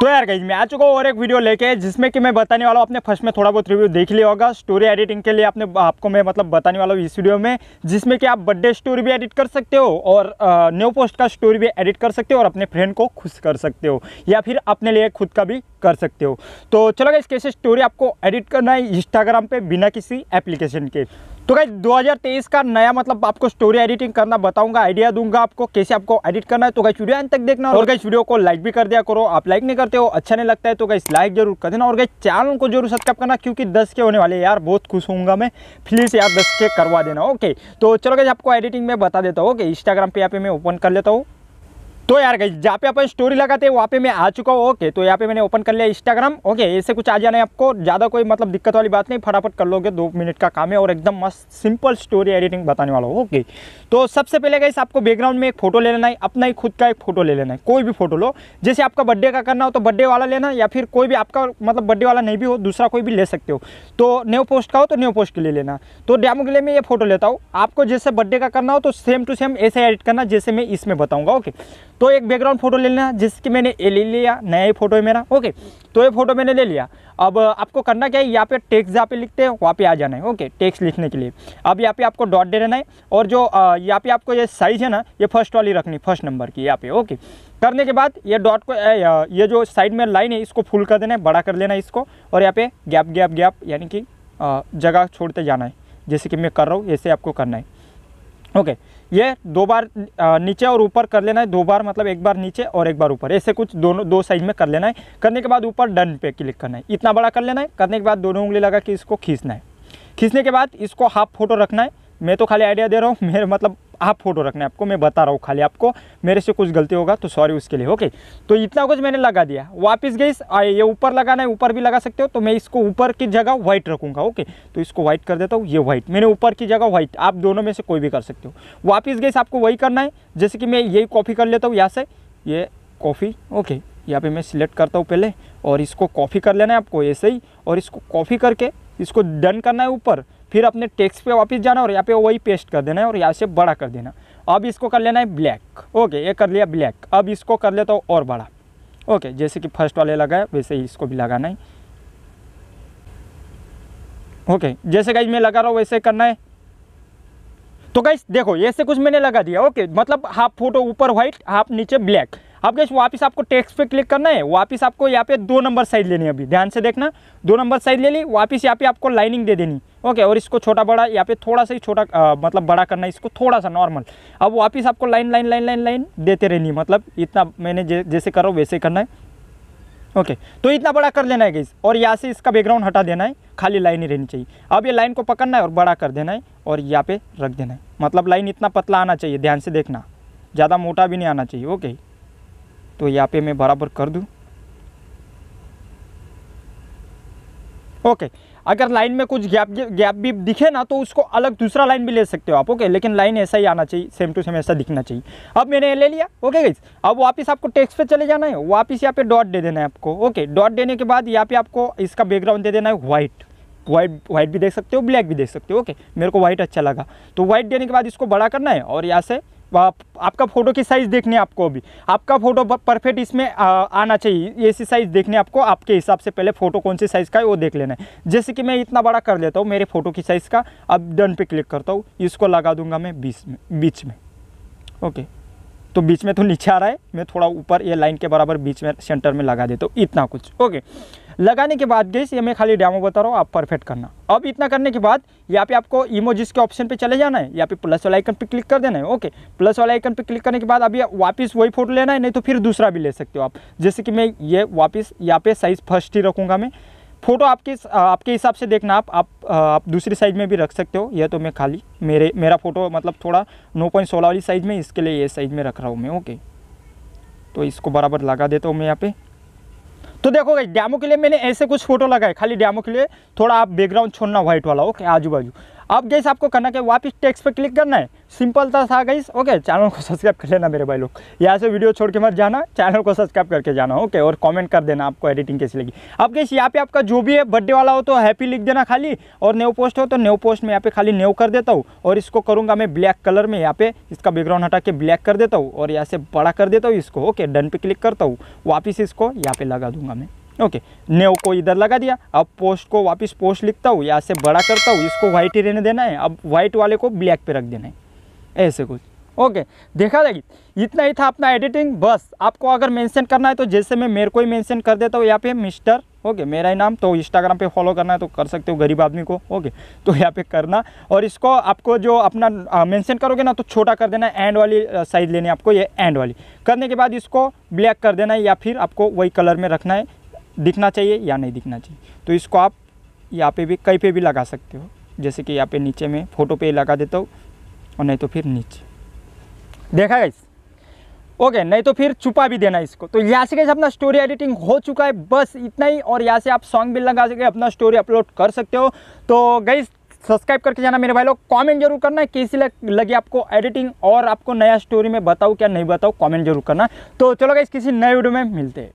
तो यार गई मैं आ चुका हूँ और एक वीडियो लेके जिसमें कि मैं बताने वाला हूँ आपने फर्स्ट में थोड़ा बहुत रिव्यू देख लिया होगा स्टोरी एडिटिंग के लिए आपने आपको मैं मतलब बताने वाला हूँ इस वीडियो में जिसमें कि आप बर्थडे स्टोरी भी एडिट कर सकते हो और न्यू पोस्ट का स्टोरी भी एडिट कर सकते हो और अपने फ्रेंड को खुश कर सकते हो या फिर अपने लिए खुद का भी कर सकते हो तो चलो गई कैसे स्टोरी आपको एडिट करना है इंस्टाग्राम पर बिना किसी एप्लीकेशन के तो गाइज 2023 का नया मतलब आपको स्टोरी एडिटिंग करना बताऊंगा आइडिया दूंगा आपको कैसे आपको एडिट करना है तो कहीं वीडियो अंत तक देखना और गाइज वीडियो को लाइक भी कर दिया करो आप लाइक नहीं करते हो अच्छा नहीं लगता है तो गाइज लाइक जरूर कर देना और गाइज चैनल को जरूर सब्सक्राइब करना क्योंकि दस के होने वाले यार बहुत खुश हूँ मैं प्लीज यार दस के करवा देना ओके तो चलो गाइज आपको एडिटिंग में बता देता हूँ ओके इंस्टाग्राम पे यहाँ पे मैं ओपन कर लेता हूँ तो यार गई जहाँ पे अपन स्टोरी लगाते हैं वहाँ पे मैं आ चुका हूँ ओके तो यहाँ पे मैंने ओपन कर लिया इंस्टाग्राम ओके ऐसे कुछ आ जाना है आपको ज़्यादा कोई मतलब दिक्कत वाली बात नहीं फटाफट कर लोगे दो मिनट का काम है और एकदम मस्त सिंपल स्टोरी एडिटिंग बताने वाला हो ओके तो सबसे पहले गई आपको बैकग्राउंड में एक फोटो ले लेना है अपना ही खुद का एक फोटो ले लेना है कोई भी फोटो लो जैसे आपका बर्थडे का करना हो तो बर्थडे वाला लेना या फिर कोई भी आपका मतलब बर्थडे वाला नहीं भी हो दूसरा कोई भी ले सकते हो तो न्यू पोस्ट का हो तो न्यू पोस्ट के लिए लेना तो डैमो के लिए मैं ये फोटो लेता हूँ आपको जैसे बर्थडे का करना हो तो सेम टू सेम ऐसे एडिट करना जैसे मैं इसमें बताऊँगा ओके तो एक बैकग्राउंड फोटो ले लेना जिसकी मैंने ये ले लिया नया ही फोटो है मेरा ओके तो ये फोटो मैंने ले लिया अब आपको करना क्या है यहाँ पे टेक्स्ट जहाँ पे लिखते हैं वहाँ पे आ जाना है ओके टेक्स्ट लिखने के लिए अब यहाँ पे आपको डॉट दे रहना है और जो यहाँ पे आपको ये साइज़ है ना ये फर्स्ट वाली रखनी फर्स्ट नंबर की यहाँ पे ओके करने के बाद ये डॉट को ये जो साइड में लाइन है इसको फुल कर देना है बड़ा कर लेना है इसको और यहाँ पे गैप गैप गैप यानी कि जगह छोड़ते जाना है जैसे कि मैं कर रहा हूँ ऐसे आपको करना है ओके ये दो बार नीचे और ऊपर कर लेना है दो बार मतलब एक बार नीचे और एक बार ऊपर ऐसे कुछ दोनों दो साइड में कर लेना है करने के बाद ऊपर डन पे क्लिक करना है इतना बड़ा कर लेना है करने के बाद दोनों उंगली लगा के इसको खींचना है खींचने के बाद इसको हाफ फोटो रखना है मैं तो खाली आइडिया दे रहा हूँ मेरे मतलब आप फोटो रखना है आपको मैं बता रहा हूँ खाली आपको मेरे से कुछ गलती होगा तो सॉरी उसके लिए ओके तो इतना कुछ मैंने लगा दिया वापस गई ये ऊपर लगाना है ऊपर भी लगा सकते हो तो मैं इसको ऊपर की जगह व्हाइट रखूँगा ओके तो इसको व्हाइट कर देता हूँ ये व्हाइट मैंने ऊपर की जगह व्हाइट आप दोनों में से कोई भी कर सकते हो वापिस गई आपको वही करना है जैसे कि मैं यही कॉफ़ी कर लेता हूँ यहाँ से ये कॉफ़ी ओके यहाँ पे मैं सिलेक्ट करता हूँ पहले और इसको कॉफ़ी कर लेना है आपको ऐसे ही और इसको कॉफ़ी करके इसको डन करना है ऊपर फिर अपने टेक्स्ट पे वापस जाना और यहाँ पे वही पेस्ट कर देना है और यहाँ से बड़ा कर देना अब इसको कर लेना है ब्लैक ओके ये कर लिया ब्लैक अब इसको कर लेता हूँ और बड़ा ओके जैसे कि फर्स्ट वाले लगाए वैसे ही इसको भी लगाना है ओके जैसे गाइज मैं लगा रहा हूँ वैसे करना है तो कहीं देखो ऐसे कुछ मैंने लगा दिया ओके मतलब हाफ फोटो ऊपर व्हाइट हाफ नीचे ब्लैक अब गैस वापस आपको टेक्स्ट पे क्लिक करना है वापस आपको यहाँ पे दो नंबर साइड लेनी है अभी ध्यान से देखना दो नंबर साइड ले ली वापस यहाँ पे आपको लाइनिंग दे देनी ओके और इसको छोटा बड़ा यहाँ पे थोड़ा सा ही छोटा आ, मतलब बड़ा करना है इसको थोड़ा सा नॉर्मल अब वापस आपको line line line line line देते रहनी है मतलब इतना मैंने जैसे करो वैसे करना है ओके okay, तो इतना बड़ा कर लेना है गैस और यहाँ से इसका बैकग्राउंड हटा देना है खाली लाइन ही रहनी चाहिए अब ये लाइन को पकड़ना है और बड़ा कर देना है और यहाँ पे रख देना है मतलब लाइन इतना पतला आना चाहिए ध्यान से देखना ज़्यादा मोटा भी नहीं आना चाहिए ओके okay. तो यहाँ पे मैं बराबर कर दूँ ओके अगर लाइन में कुछ गैप गैप भी दिखे ना तो उसको अलग दूसरा लाइन भी ले सकते हो आप ओके लेकिन लाइन ऐसा ही आना चाहिए सेम टू सेम ऐसा दिखना चाहिए अब मैंने ले लिया ओके गई अब वापस आपको टेक्स्ट पे चले जाना है वापस यहाँ पे डॉट दे देना है आपको ओके डॉट देने के बाद यहाँ पे आपको इसका बैकग्राउंड दे देना है व्हाइट व्हाइट व्हाइट भी देख सकते हो ब्लैक भी देख सकते हो ओके मेरे को व्हाइट अच्छा लगा तो व्हाइट देने के बाद इसको बड़ा करना है और यहाँ से आपका फ़ोटो की साइज़ देखनी है आपको अभी आपका फ़ोटो परफेक्ट इसमें आना चाहिए ऐसी साइज़ देखनी आपको आपके हिसाब से पहले फ़ोटो कौन सी साइज़ का है वो देख लेना है जैसे कि मैं इतना बड़ा कर लेता हूँ मेरे फ़ोटो की साइज़ का अब डन पे क्लिक करता हूँ इसको लगा दूंगा मैं बीच में बीच में ओके तो बीच में तो नीचे आ रहा है मैं थोड़ा ऊपर ये लाइन के बराबर बीच में सेंटर में लगा देता हूँ इतना कुछ ओके लगाने के बाद गई ये मैं खाली डैमो बता रहा हूँ आप परफेक्ट करना अब इतना करने के बाद यहाँ पे आपको इमोजिस के ऑप्शन पे चले जाना है यहाँ पे प्लस वाला आइकन पे क्लिक कर देना है ओके प्लस वाला आइकन पे क्लिक करने के बाद अभी वापस वही फोटो लेना है नहीं तो फिर दूसरा भी ले सकते हो आप जैसे कि मैं ये वापस यहाँ पे साइज़ फर्स्ट ही रखूँगा मैं फ़ोटो आपके आपके हिसाब से देखना आप आप, आप दूसरी साइज़ में भी रख सकते हो यह तो मैं खाली मेरे मेरा फ़ोटो मतलब थोड़ा नौ पॉइंट सोलह वाली साइज़ में इसके लिए ये साइज़ में रख रहा हूँ मैं ओके तो इसको बराबर लगा देता हूँ मैं यहाँ पे तो देखो गाइस डैमो के लिए मैंने ऐसे कुछ फ़ोटो लगाए खाली डैमो के लिए थोड़ा आप बैकग्राउंड छोड़ना व्हाइट वाला ओके आजू बाजू अब गैस आपको करना क्या वापस टेक्स पर क्लिक करना है सिंपल था था गैस ओके चैनल को सब्सक्राइब कर लेना मेरे भाई लोग यहाँ से वीडियो छोड़ के मत जाना चैनल को सब्सक्राइब करके जाना ओके और कमेंट कर देना आपको एडिटिंग कैसी लगी अब गैस यहाँ पे आपका जो भी है बर्थडे वाला हो तो हैप्पी लिख देना खाली और न्यू पोस्ट हो तो न्यू पोस्ट में यहाँ पे खाली न्यू कर देता हूँ और इसको करूँगा मैं ब्लैक कलर में यहाँ पे इसका बैकग्राउंड हटा के ब्लैक कर देता हूँ और यहाँ से बड़ा कर देता हूँ इसको ओके डन पे क्लिक करता हूँ वापिस इसको यहाँ पे लगा दूंगा मैं ओके नेव को इधर लगा दिया अब पोस्ट को वापस पोस्ट लिखता हूँ यहाँ से बड़ा करता हूँ इसको व्हाइट ही रहने देना है अब व्हाइट वाले को ब्लैक पे रख देना है ऐसे कुछ ओके देखा जाएगी इतना ही था अपना एडिटिंग बस आपको अगर मेंशन करना है तो जैसे मैं मेरे को ही मेंशन कर देता हूँ यहाँ पे मिस्टर ओके मेरा ही नाम तो इंस्टाग्राम पे फॉलो करना है तो कर सकते हो गरीब आदमी को ओके तो यहाँ पे करना और इसको आपको जो अपना मेंशन करोगे ना तो छोटा कर देना एंड वाली साइज़ लेनी है आपको ये एंड वाली करने के बाद इसको ब्लैक कर देना है या फिर आपको वही कलर में रखना है दिखना चाहिए या नहीं दिखना चाहिए तो इसको आप यहाँ पे भी कहीं पे भी लगा सकते हो जैसे कि यहाँ पे नीचे में फ़ोटो पे लगा देता हूँ और नहीं तो फिर नीचे देखा गई ओके नहीं तो फिर छुपा भी देना इसको तो यहाँ से कैसे अपना स्टोरी एडिटिंग हो चुका है बस इतना ही और यहाँ से आप सॉन्ग भी लगा सके अपना स्टोरी अपलोड कर सकते हो तो गई सब्सक्राइब करके जाना मेरे भाई लोग कमेंट जरूर करना है लग, लगी आपको एडिटिंग और आपको नया स्टोरी में बताऊँ क्या नहीं बताऊँ कमेंट जरूर करना तो चलो गई किसी नए वीडियो में मिलते हैं